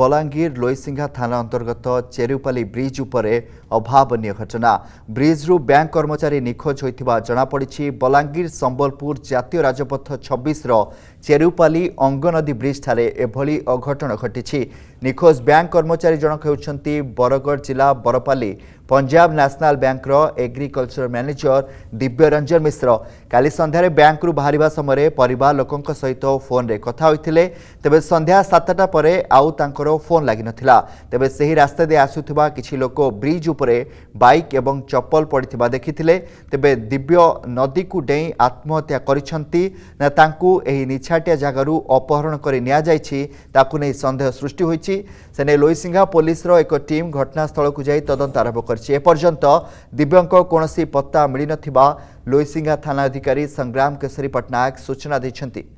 বলাঙ্গীর লোইসিংহা থানা অন্তর্গত চেরুপালি ব্রিজ উপরে অভাবনীয় ঘটনা ব্রিজরু ব্যাঙ্ক কর্মচারী নিখোঁজ হয়েছে জনাপড়ি বলাঙ্গীর সম্বলপুর জাতীয় রাজপথ ছবিশর চেরুপালি অঙ্গনদী ব্রিজঠার এভাবে অঘটন ঘটিছে নিখোজ ব্যাঙ্ক কর্মচারী জনক হচ্ছেন বরগড় জেলা বরপালি পঞ্জাব ন্যাশনাল ব্যাঙ্কর এগ্রিকলচর ম্যানেজর দিব্যরঞ্জন মিশ্র কালি সন্ধ্যায় ব্যাঙ্কর বাহারা সময় পরিবার লোক সহিত ফোনে কথা হয়েছে তবে সন্ধ্যা সাতটা পরে আউ তাঁর ফোন লাগি নথিলা তবে সেই রাস্তা দিয়ে আসুথিবা কিছু লোক ব্রিজ উপরে বাইক এবং চপল পড়িথিবা দেখিলে তবে দিব্য নদীকু ডেই আত্মহত্যা করেছেন না তাঁকু এই নিছাটিয়া জায়গার অপহরণ করে নিয়া যাইছি তাকে সন্দেহ সৃষ্টি হয়েছে सेने लोईसिङा पुलिस रो एक टीम घटना स्थल कु जाई তদন্ত आरब करछि ए परजंत पत्ता मिलिन थिबा लोईसिङा थाना अधिकारी संग्राम केसरी पटनायक सूचना दै